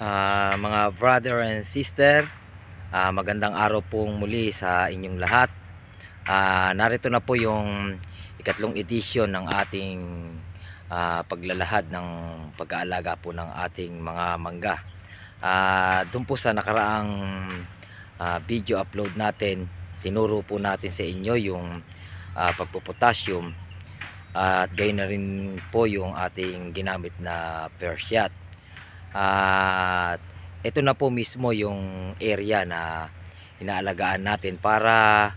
uh, mga brother and sister uh, magandang araw pong muli sa inyong lahat uh, narito na po yung ikatlong edisyon ng ating uh, paglalahad ng pag-aalaga po ng ating mga mangga uh, doon po sa nakaraang uh, video upload natin tinuro po natin sa inyo yung uh, pagpo-potassium uh, at gayon na rin po yung ating ginamit na first shot at ito na po mismo yung area na inaalagaan natin para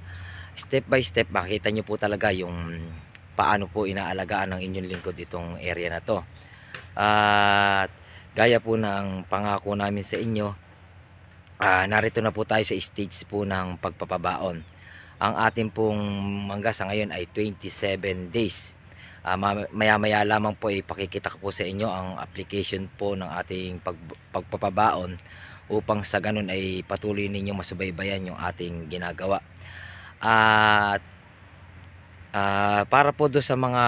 step by step makita nyo po talaga yung paano po inaalagaan ng inyong lingkod itong area na to. At gaya po ng pangako namin sa inyo, uh, narito na po tayo sa stage po ng pagpapabaon. Ang atin pong mangga sa ngayon ay 27 days uh, ah, maya maya lamang po ipakikita ko po sa inyo ang application po ng ating pag, pagpapabaon upang sa ganun ay patuloy ninyo masubaybayan yung ating ginagawa at uh, para po do sa mga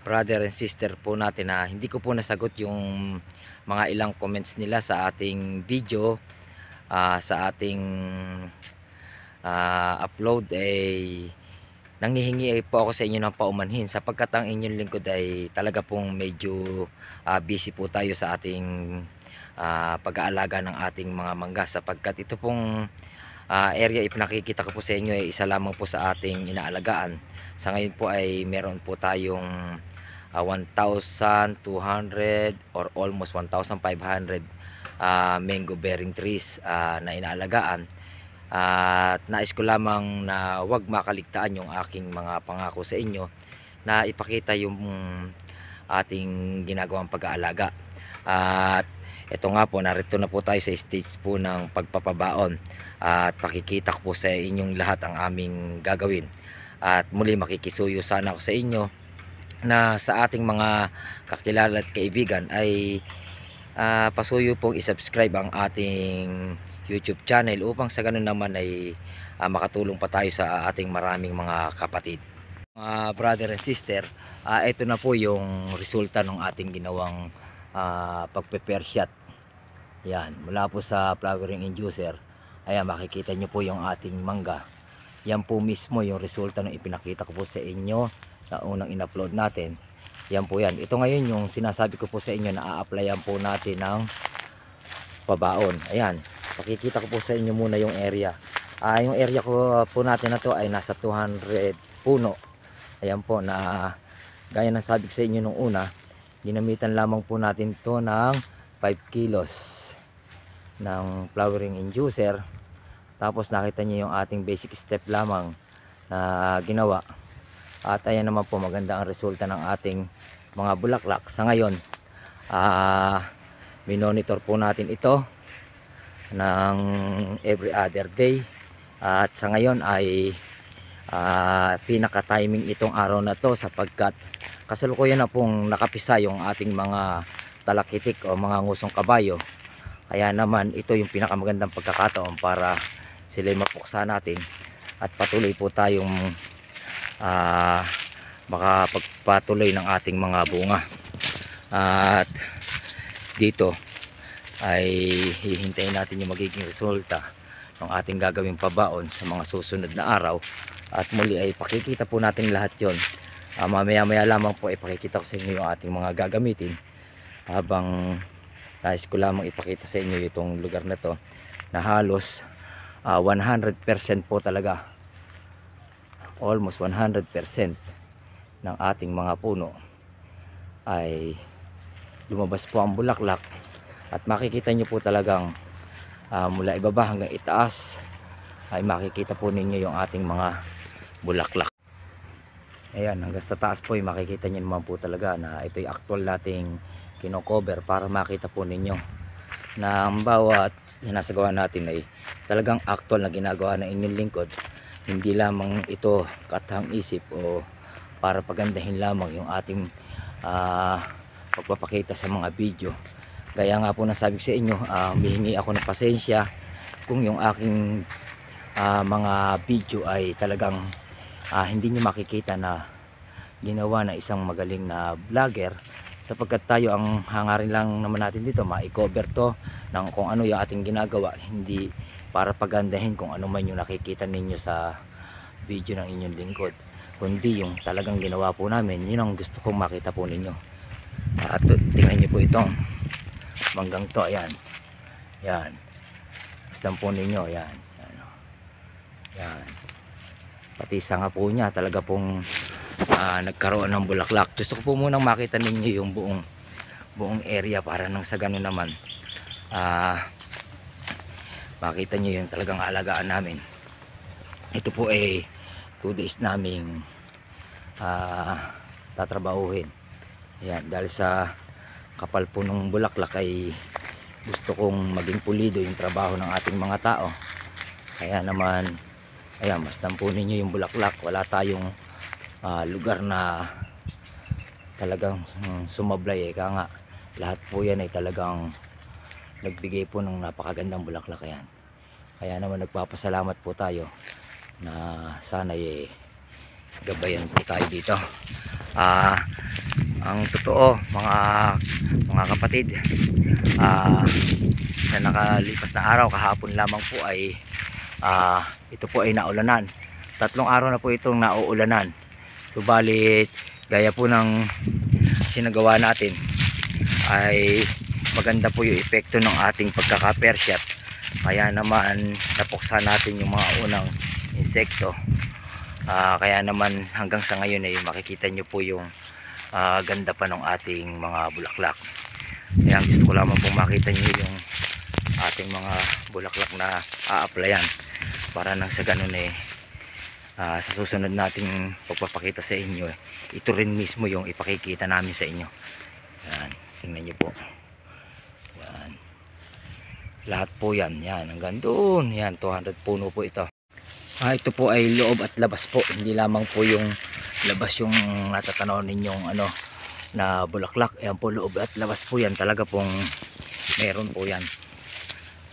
brother and sister po natin na hindi ko po nasagot yung mga ilang comments nila sa ating video uh, sa ating uh, upload ay eh, nanghihingi po ako sa inyo ng paumanhin sapagkat ang inyong lingkod ay talaga pong medyo uh, busy po tayo sa ating uh, pag-aalaga ng ating mga mangga sapagkat ito pong uh, area if nakikita ko po sa inyo ay isa lamang po sa ating inaalagaan sa ngayon po ay meron po tayong uh, 1,200 or almost 1,500 uh, mango bearing trees uh, na inaalagaan at nais ko lamang na huwag makaligtaan yung aking mga pangako sa inyo na ipakita yung ating ginagawang pag-aalaga. At ito nga po, narito na po tayo sa stage po ng pagpapabaon. At pakikita ko po sa inyong lahat ang aming gagawin. At muli makikisuyo sana ako sa inyo na sa ating mga kakilala at kaibigan ay uh, pasuyo pong isubscribe ang ating YouTube channel upang sa ganun naman ay uh, makatulong pa tayo sa ating maraming mga kapatid. Mga uh, brother and sister, uh, ah, ito na po yung resulta ng ating ginawang uh, ah, pagpe-pair shot. Yan, mula po sa flowering inducer. Ayan, makikita nyo po yung ating mangga. Yan po mismo yung resulta ng ipinakita ko po sa inyo na unang in-upload natin. Yan po yan. Ito ngayon yung sinasabi ko po sa inyo na a-applyan po natin ng pabaon. Ayan pakikita ko po sa inyo muna yung area uh, yung area ko po natin na to ay nasa 200 puno ayan po na gaya ng sabi ko sa inyo nung una ginamitan lamang po natin to ng 5 kilos ng flowering inducer tapos nakita niyo yung ating basic step lamang na ginawa at ayan naman po maganda ang resulta ng ating mga bulaklak sa ngayon uh, minonitor po natin ito ng every other day at sa ngayon ay uh, ah, pinaka timing itong araw na to sapagkat kasalukuyan na pong nakapisa yung ating mga talakitik o mga ngusong kabayo kaya naman ito yung pinakamagandang pagkakataon para sila mapuksa natin at patuloy po tayong uh, makapagpatuloy ng ating mga bunga at dito ay hihintayin natin yung magiging resulta ng ating gagawing pabaon sa mga susunod na araw at muli ay pakikita po natin lahat yon uh, ah, mamaya maya lamang po ipakikita ko sa inyo yung ating mga gagamitin habang nais ko lamang ipakita sa inyo itong lugar na to na halos uh, ah, 100% po talaga almost 100% ng ating mga puno ay lumabas po ang bulaklak at makikita nyo po talagang uh, mula ibaba hanggang itaas ay makikita po ninyo yung ating mga bulaklak ayan hanggang sa taas po ay makikita nyo naman po talaga na ito yung actual nating kinocover para makita po ninyo na ang bawat sinasagawa natin ay talagang actual na ginagawa ng inyong lingkod hindi lamang ito katang isip o para pagandahin lamang yung ating uh, pagpapakita sa mga video kaya nga po nasabi ko sa inyo, uh, humihingi ako ng pasensya kung yung aking uh, mga video ay talagang uh, hindi nyo makikita na ginawa na isang magaling na vlogger sapagkat tayo ang hangarin lang naman natin dito ma-cover to ng kung ano yung ating ginagawa hindi para pagandahin kung ano man yung nakikita ninyo sa video ng inyong lingkod kundi yung talagang ginawa po namin yun ang gusto kong makita po ninyo at tingnan nyo po itong banggang to ayan yan basta po ninyo ayan ayan, oh. ayan. pati sanga po niya talaga pong uh, nagkaroon ng bulaklak gusto ko po munang makita ninyo yung buong buong area para nang sa ganun naman ah uh, makita nyo yung talagang alagaan namin ito po ay 2 days naming uh, tatrabahuhin yan dahil sa kapal po ng bulaklak ay gusto kong maging pulido yung trabaho ng ating mga tao kaya naman ayan masdan po ninyo yung bulaklak wala tayong uh, lugar na talagang sumablay eh kaya nga lahat po yan ay talagang nagbigay po ng napakagandang bulaklak yan kaya naman nagpapasalamat po tayo na sana eh gabayan po tayo dito ah uh, ang totoo mga mga kapatid uh, ah, na nakalipas na araw kahapon lamang po ay uh, ito po ay naulanan tatlong araw na po itong nauulanan subalit gaya po ng sinagawa natin ay maganda po yung epekto ng ating pagkakapersyat kaya naman napuksan natin yung mga unang insekto uh, kaya naman hanggang sa ngayon ay makikita nyo po yung uh, ganda pa ng ating mga bulaklak kaya gusto ko lamang pong makita nyo yung ating mga bulaklak na a-applyan para nang sa ganun eh uh, sa susunod nating pagpapakita sa inyo eh, ito rin mismo yung ipakikita namin sa inyo yan, tingnan nyo po yan lahat po yan, yan hanggang doon yan, 200 puno po ito Ah, ito po ay loob at labas po. Hindi lamang po yung labas yung natatanaw ninyong ano na bulaklak. Ayan po loob at labas po yan. Talaga pong meron po yan.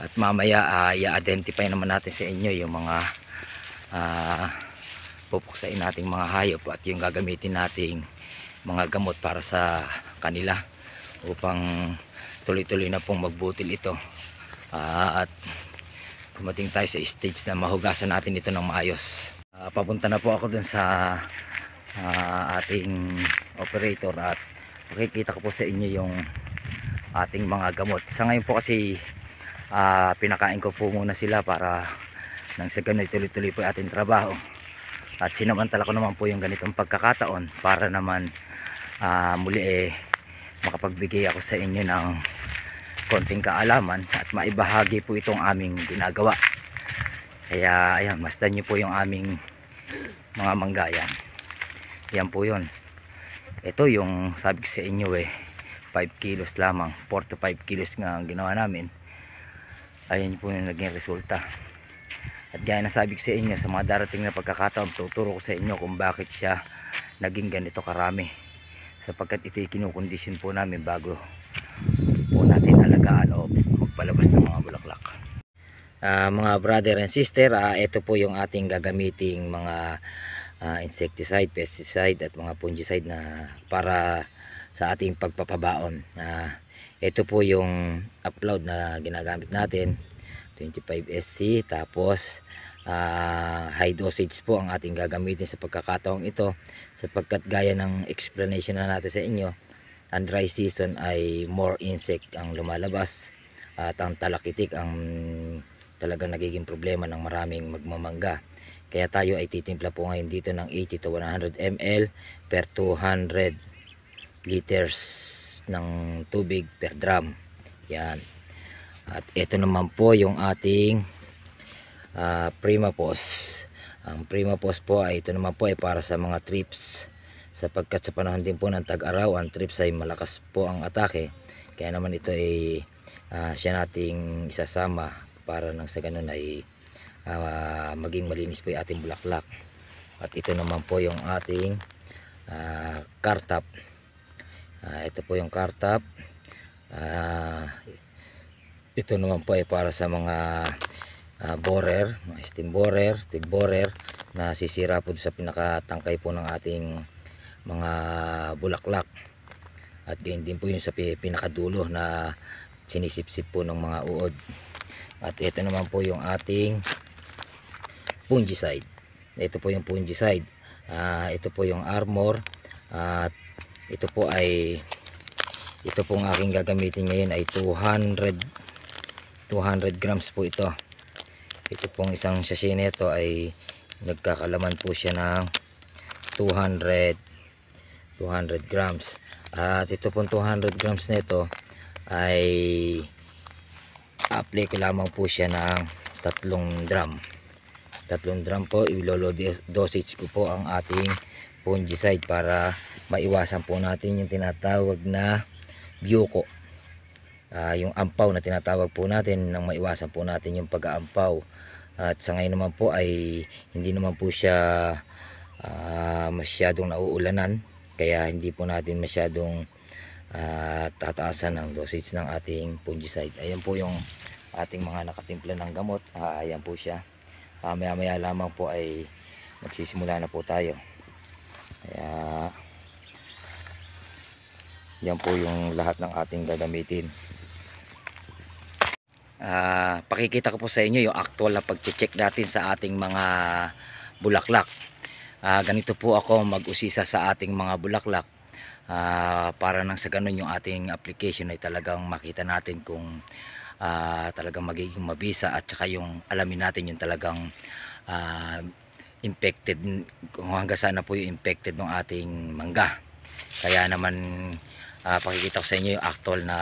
At mamaya uh, i-identify naman natin sa inyo yung mga uh, ah, pupuksain nating mga hayop at yung gagamitin nating mga gamot para sa kanila upang tuloy-tuloy na pong magbutil ito. Uh, at dumating tayo sa stage na mahugasan natin ito ng maayos uh, papunta na po ako dun sa uh, ating operator at makikita ko po sa inyo yung ating mga gamot sa ngayon po kasi uh, pinakain ko po muna sila para nang sa ganun tuloy-tuloy po ating trabaho at sinamantala ko naman po yung ganitong pagkakataon para naman uh, muli eh makapagbigay ako sa inyo ng konting kaalaman at maibahagi po itong aming ginagawa kaya ayan masdan nyo po yung aming mga manggayan yan po yun ito yung sabi ko sa inyo eh 5 kilos lamang 4 to 5 kilos nga ang ginawa namin ayan po yung naging resulta at gaya na sabi ko sa inyo sa mga darating na pagkakataon tuturo ko sa inyo kung bakit siya naging ganito karami sapagkat ito yung kinukondisyon po namin bago po natin uh, mga brother and sister uh, ito po yung ating gagamiting mga uh, insecticide, pesticide at mga fungicide na para sa ating pagpapabaon uh, ito po yung upload na ginagamit natin 25SC tapos uh, high dosage po ang ating gagamitin sa pagkakataong ito sapagkat gaya ng explanation na natin sa inyo ang dry season ay more insect ang lumalabas at ang talakitik ang talagang nagiging problema ng maraming magmamangga. Kaya tayo ay titimpla po ngayon dito ng 80 to 100 ml per 200 liters ng tubig per drum. Yan. At ito naman po yung ating uh, ah, primapos. Ang prima primapos po ay ito naman po ay para sa mga trips sapagkat sa panahon din po ng tag-araw ang trips ay malakas po ang atake kaya naman ito ay uh, siya nating isasama para nang sa ganun ay uh, maging malinis po yung ating bulaklak at ito naman po yung ating uh, ah, car top uh, ah, ito po yung car top uh, ito naman po ay para sa mga uh, borer, mga steam borer, tig borer na sisira po sa pinakatangkay po ng ating mga bulaklak at din din po yung sa pinakadulo na sinisipsip po ng mga uod at ito naman po yung ating fungicide. Ito po yung fungicide. Uh, ito po yung armor. At uh, ito po ay ito pong aking gagamitin ngayon ay 200 200 grams po ito. Ito pong isang sachet nito ay nagkakalaman po siya ng 200 200 grams. At ito pong 200 grams nito ay apply ko po siya ng tatlong drum tatlong drum po ilolo dosage ko po ang ating fungicide para maiwasan po natin yung tinatawag na biyoko uh, ah, yung ampaw na tinatawag po natin nang maiwasan po natin yung pag-aampaw at sa ngayon naman po ay hindi naman po siya uh, masyadong nauulanan kaya hindi po natin masyadong uh, tataasan ng dosage ng ating fungicide ayan po yung ating mga nakatimpla ng gamot uh, ayan po siya uh, ah, maya maya lamang po ay magsisimula na po tayo kaya yan po yung lahat ng ating gagamitin uh, pakikita ko po sa inyo yung actual na pagche-check natin sa ating mga bulaklak uh, ganito po ako mag-usisa sa ating mga bulaklak uh, para nang sa ganun yung ating application ay talagang makita natin kung uh, talagang magiging mabisa at saka yung alamin natin yung talagang uh, ah, infected kung hanggang sana po yung infected ng ating mangga kaya naman uh, pakikita ko sa inyo yung actual na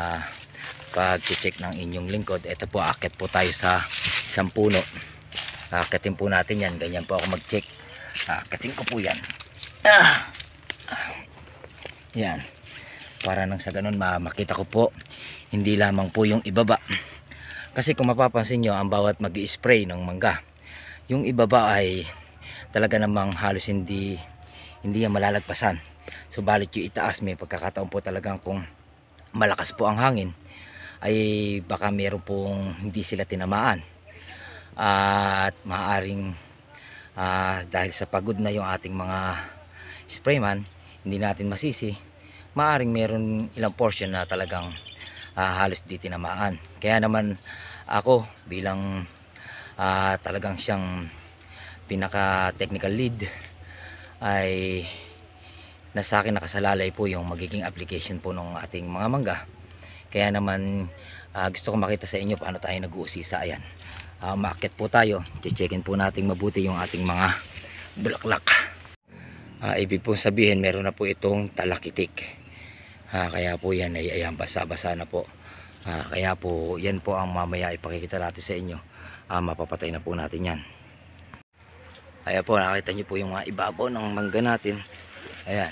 pag-check ng inyong lingkod ito po akit po tayo sa isang puno akitin po natin yan ganyan po ako mag-check akitin ko po yan ah. yan para nang sa ganun makita ko po hindi lamang po yung ibaba kasi kung mapapansin nyo ang bawat mag spray ng mangga yung ibaba ay talaga namang halos hindi hindi yan malalagpasan subalit yung itaas may pagkakataon po talagang kung malakas po ang hangin ay baka meron pong hindi sila tinamaan at maaring uh, dahil sa pagod na yung ating mga sprayman hindi natin masisi maaring meron ilang portion na talagang uh, halos di tinamaan. Kaya naman ako bilang uh, talagang siyang pinaka technical lead ay nasa akin nakasalalay po yung magiging application po ng ating mga mangga. Kaya naman uh, gusto ko makita sa inyo paano tayo nag-uusisa. Ayan. Uh, maakyat po tayo. Checkin po natin mabuti yung ating mga bulaklak. Uh, ibig po sabihin meron na po itong talakitik. Ah, kaya po yan ay ayan basa-basa na po. Ah, kaya po yan po ang mamaya ipakikita natin sa inyo. Ah, mapapatay na po natin yan. Ayan po nakita niyo po yung mga ibabaw ng mangga natin. Ayan.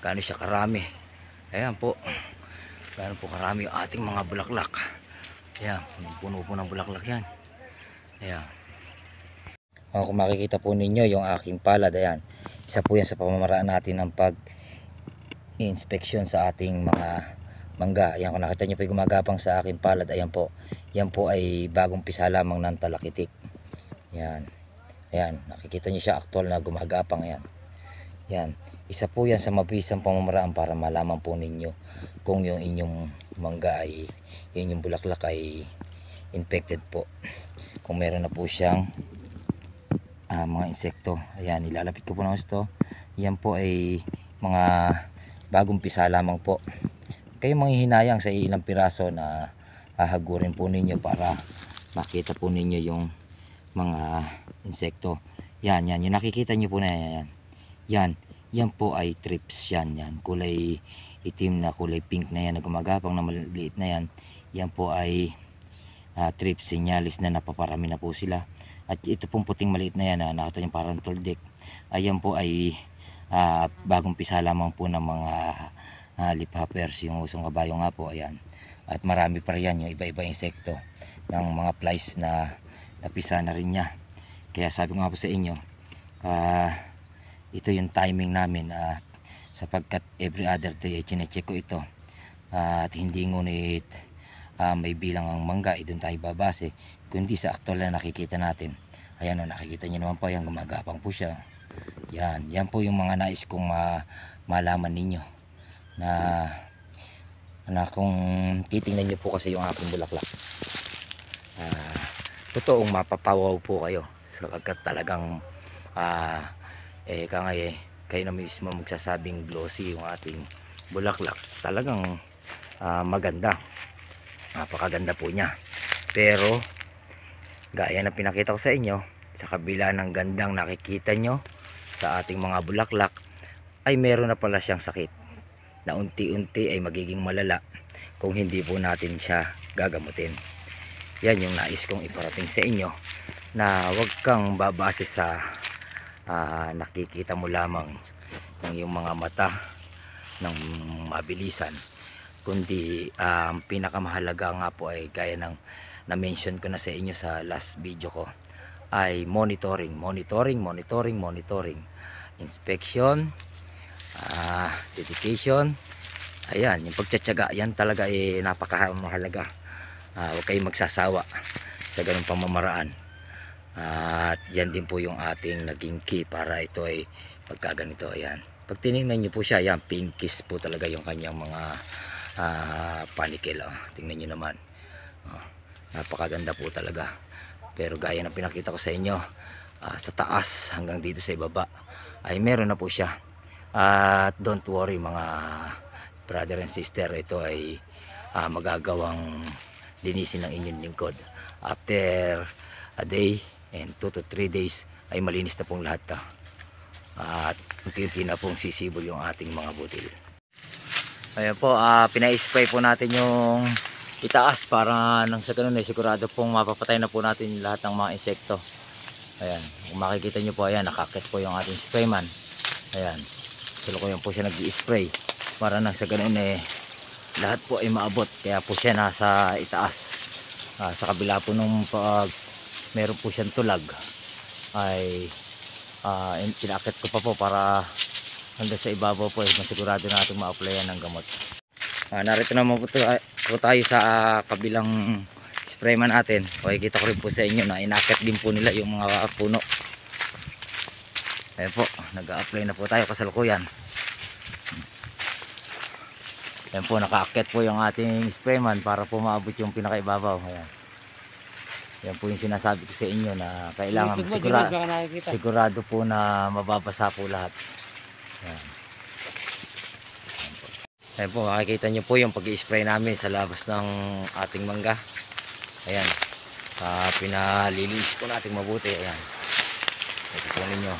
Gaano siya karami. Ayan po. Gaano po karami yung ating mga bulaklak. Ayan. Puno po ng bulaklak yan. Ayan. O, ah, kung makikita po ninyo yung aking palad. Ayan. Isa po yan sa pamamaraan natin ng pag- i-inspection sa ating mga mangga. Ayan kung nakita nyo po gumagapang sa aking palad. Ayan po. Yan po ay bagong pisa lamang ng talakitik. Ayan. Ayan. Nakikita nyo siya actual na gumagapang. Ayan. Ayan. Isa po yan sa mabisang pamamaraan para malaman po ninyo kung yung inyong mangga ay yun yung bulaklak ay infected po. Kung meron na po siyang uh, mga insekto. Ayan. Ilalapit ko po na ito. Yan po ay mga bagong pisa lamang po kayo manghihinayang sa ilang piraso na hahagurin po ninyo para makita po ninyo yung mga insekto yan yan yung nakikita nyo po na yan yan yan, po ay trips yan yan kulay itim na kulay pink na yan na gumagapang na maliit na yan yan po ay uh, trips sinyalis na napaparami na po sila at ito pong puting maliit na yan na ah, nakita nyo parang toldik ayan po ay uh, bagong pisa lamang po ng mga uh, lip yung usong kabayo nga po ayan at marami pa riyan yung iba-iba insekto ng mga flies na napisa na rin niya kaya sabi ko nga po sa inyo uh, ito yung timing namin uh, sapagkat every other day ay chinecheck ko ito uh, at hindi ngunit uh, may bilang ang mangga eh, doon tayo babase kundi sa aktual na nakikita natin ayan o oh, nakikita nyo naman po yan gumagapang po siya yan yan po yung mga nais kong ma malaman ninyo na na kung titingnan nyo po kasi yung aking bulaklak uh, totoong mapapawaw po kayo sapagkat talagang uh, eh kangay eh kayo na mismo magsasabing glossy yung ating bulaklak talagang uh, maganda napakaganda po niya pero gaya na pinakita ko sa inyo sa kabila ng gandang nakikita nyo sa ating mga bulaklak ay meron na pala siyang sakit na unti-unti ay magiging malala kung hindi po natin siya gagamutin. Yan yung nais kong iparating sa inyo na huwag kang babase sa uh, nakikita mo lamang ng iyong mga mata ng mabilisan kundi ah, ang um, pinakamahalaga nga po ay gaya ng na-mention ko na sa inyo sa last video ko ay monitoring, monitoring, monitoring, monitoring. Inspection, uh, dedication. Ayan, yung pagtsatsaga, yan talaga ay eh, napakamahalaga. Uh, ah, huwag kayong magsasawa sa ganung pamamaraan. Uh, at yan din po yung ating naging key para ito ay pagkaganito. Ayan. Pag tinignan nyo po siya, yan, pinkish po talaga yung kanyang mga uh, panikil. Oh. Tingnan nyo naman. Oh, napakaganda po talaga pero gaya ng pinakita ko sa inyo uh, sa taas hanggang dito sa ibaba ay meron na po siya at uh, don't worry mga brother and sister ito ay uh, magagawang linisin ng inyong lingkod after a day and 2 to 3 days ay malinis na pong lahat ta ah. at unti-unti na pong sisibol yung ating mga butil ayan po uh, pinaispray po natin yung itaas para nang sa ganun eh sigurado pong mapapatay na po natin lahat ng mga insekto ayan kung makikita nyo po ayan nakakit po yung ating man ayan salukuyan po siya nag i spray para nang sa ganun eh lahat po ay maabot kaya po siya nasa itaas ah, sa kabila po nung pag uh, meron po siyang tulag ay ah, inakit ko pa po para hanggang sa ibabaw po eh, masigurado natin ma-applyan ng gamot uh, narito naman po, uh, po tayo sa uh, kabilang sprayman natin pakikita ko rin po sa inyo na inakit din po nila yung mga puno ayun po nag-apply na po tayo kasalukuyan ayun po nakaakit po yung ating sprayman para po maabot yung pinakaibabaw ayan yan po yung sinasabi ko sa inyo na kailangan sigura, sigurado po na mababasa po lahat ayan Ayan po, makikita nyo po yung pag-i-spray namin sa labas ng ating mangga. Ayan. Uh, pinalilis po natin mabuti. Ayan. Ito po ninyo.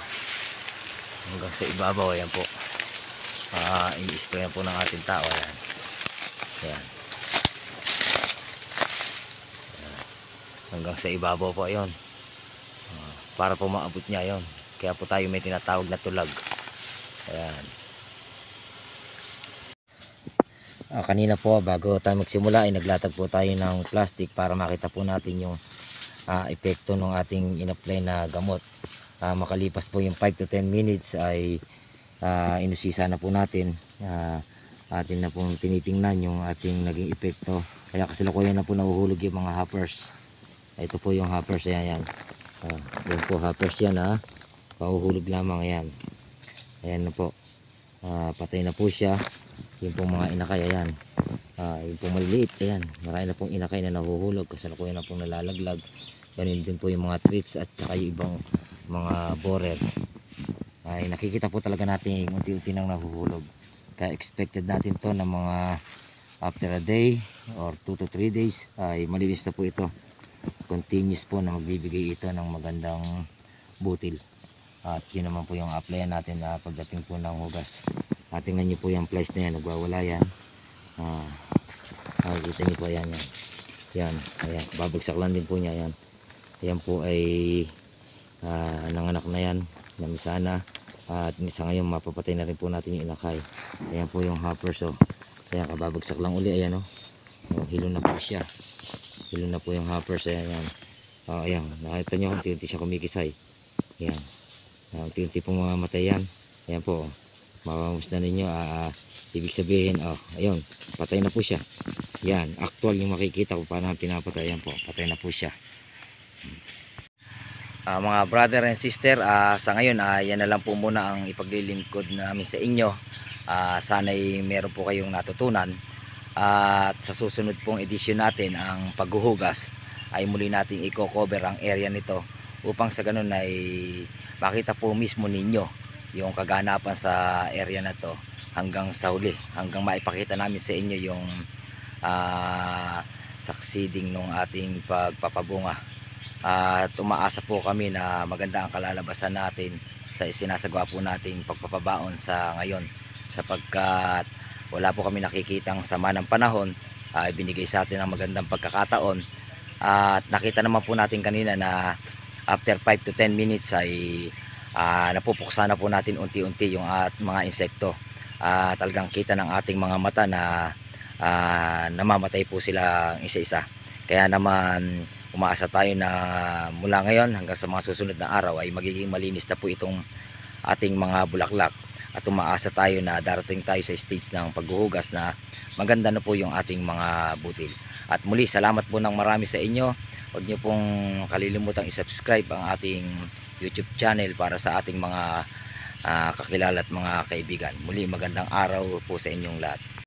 Hanggang sa ibabaw. Ayan po. Uh, I-spray na po ng ating tao. Ayan. Ayan. Ayan. Hanggang sa ibabaw po. ayon Uh, ah, para po maabot niya. Ayan. Kaya po tayo may tinatawag na tulag. Ayan. uh, kanina po bago tayo magsimula ay naglatag po tayo ng plastic para makita po natin yung uh, epekto ng ating inapply na gamot uh, makalipas po yung 5 to 10 minutes ay uh, inusisa na po natin uh, atin na pong tinitingnan yung ating naging epekto kaya kasi kasalukuyan na po nahuhulog yung mga hoppers ito po yung hoppers ayan yan uh, yan po hoppers yan ha pahuhulog lamang yan ayan na po uh, patay na po siya yung pong mga inakay ayan uh, yung pong maliliit ayan marami na pong inakay na nahuhulog kasalukuyan na pong nalalaglag ganun din po yung mga trips at saka yung ibang mga borer ay nakikita po talaga natin yung unti-unti nang nahuhulog kaya expected natin to na mga after a day or 2 to 3 days ay malinis na po ito continuous po na magbibigay ito ng magandang butil at yun naman po yung applyan natin uh, pagdating po ng hugas at ah, tingnan nyo po yung flies na yan nagwawala yan ah, nakikita nyo po yan yan yan ayan babagsak lang din po niya yan yan po ay ah, nanganak na yan na misana at sa ngayon mapapatay na rin po natin yung inakay ayan po yung hopper so ayan kababagsak lang uli ayan o oh. oh, hilo na po siya hilo na po yung hoppers ayan yan oh, ayan nakita nyo kung tinti siya kumikisay ayan uh, ah, tinti po mamatay yan ayan po oh mamamus na ninyo uh, ibig sabihin oh, ayun patay na po siya yan actual yung makikita ko paano pinapatay yan po patay na po siya Uh, mga brother and sister, uh, sa ngayon uh, yan na lang po muna ang ipaglilingkod namin sa inyo. Uh, sana'y meron po kayong natutunan. Uh, at sa susunod pong edisyon natin, ang paghuhugas, ay muli nating i-cover ang area nito upang sa ganun ay makita po mismo ninyo yung kaganapan sa area na to hanggang sa huli hanggang maipakita namin sa inyo yung uh, succeeding ng ating pagpapabunga at uh, umaasa po kami na maganda ang kalalabasan natin sa isinasagawa po nating pagpapabaon sa ngayon sapagkat wala po kami nakikitang sama ng panahon uh, binigay sa atin ang magandang pagkakataon uh, at nakita naman po natin kanina na after 5 to 10 minutes ay uh, ah, napupuksa na po natin unti-unti yung at mga insekto uh, talagang kita ng ating mga mata na uh, namamatay po sila isa-isa kaya naman umaasa tayo na mula ngayon hanggang sa mga susunod na araw ay magiging malinis na po itong ating mga bulaklak at umaasa tayo na darating tayo sa stage ng paghuhugas na maganda na po yung ating mga butil at muli salamat po ng marami sa inyo huwag nyo pong kalilimutang isubscribe ang ating YouTube channel para sa ating mga uh, kakilala at mga kaibigan. Muli magandang araw po sa inyong lahat.